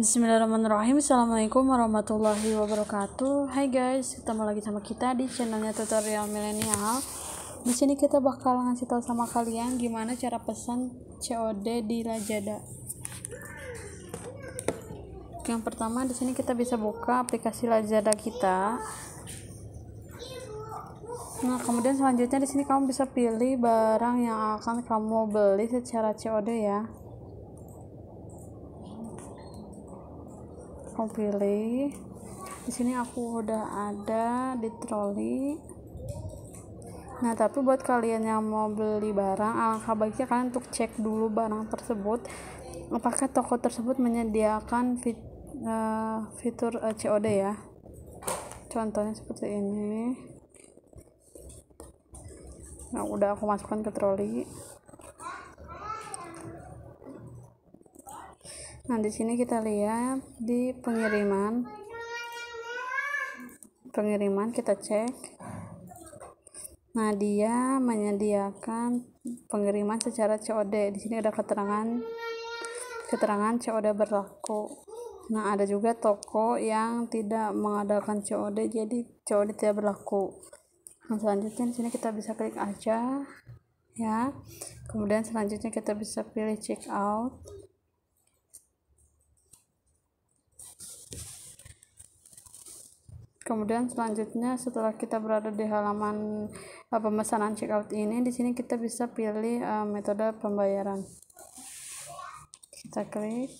Bismillahirrahmanirrahim Assalamualaikum warahmatullahi wabarakatuh Hai guys, ketemu lagi sama kita di channelnya tutorial milenial di sini kita bakal ngasih tahu sama kalian gimana cara pesan COD di Lazada yang pertama di sini kita bisa buka aplikasi Lazada kita Nah, kemudian selanjutnya di sini kamu bisa pilih barang yang akan kamu beli secara COD ya. aku pilih di sini aku udah ada di troli nah tapi buat kalian yang mau beli barang alangkah baiknya kalian untuk cek dulu barang tersebut apakah toko tersebut menyediakan fit, uh, fitur uh, eh, COD ya contohnya seperti ini nah udah aku masukkan ke troli Nah, di sini kita lihat di pengiriman. Pengiriman kita cek. Nah, dia menyediakan pengiriman secara COD. Di sini ada keterangan keterangan COD berlaku. Nah, ada juga toko yang tidak mengadakan COD, jadi COD tidak berlaku. Nah, selanjutnya di sini kita bisa klik aja ya. Kemudian selanjutnya kita bisa pilih check out. kemudian selanjutnya setelah kita berada di halaman uh, pemesanan out ini di sini kita bisa pilih uh, metode pembayaran kita klik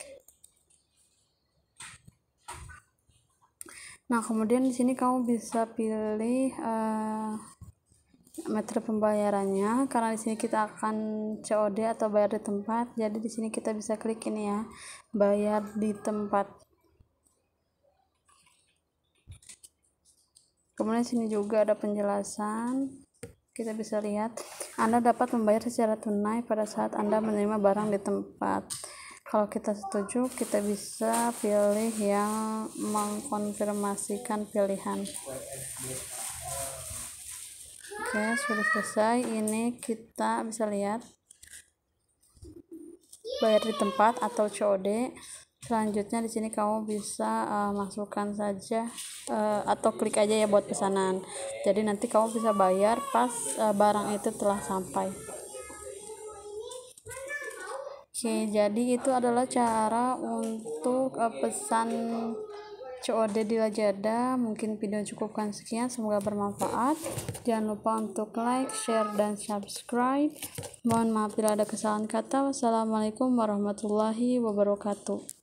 nah kemudian di sini kamu bisa pilih uh, metode pembayarannya karena di sini kita akan COD atau bayar di tempat jadi di sini kita bisa klik ini ya bayar di tempat kemudian sini juga ada penjelasan kita bisa lihat Anda dapat membayar secara tunai pada saat Anda menerima barang di tempat kalau kita setuju kita bisa pilih yang mengkonfirmasikan pilihan oke sudah selesai ini kita bisa lihat bayar di tempat atau COD selanjutnya di sini kamu bisa uh, masukkan saja uh, atau klik aja ya buat pesanan jadi nanti kamu bisa bayar pas uh, barang itu telah sampai oke jadi itu adalah cara untuk pesan COD di Lazada mungkin video cukupkan sekian semoga bermanfaat jangan lupa untuk like share dan subscribe mohon maaf bila ada kesalahan kata wassalamualaikum warahmatullahi wabarakatuh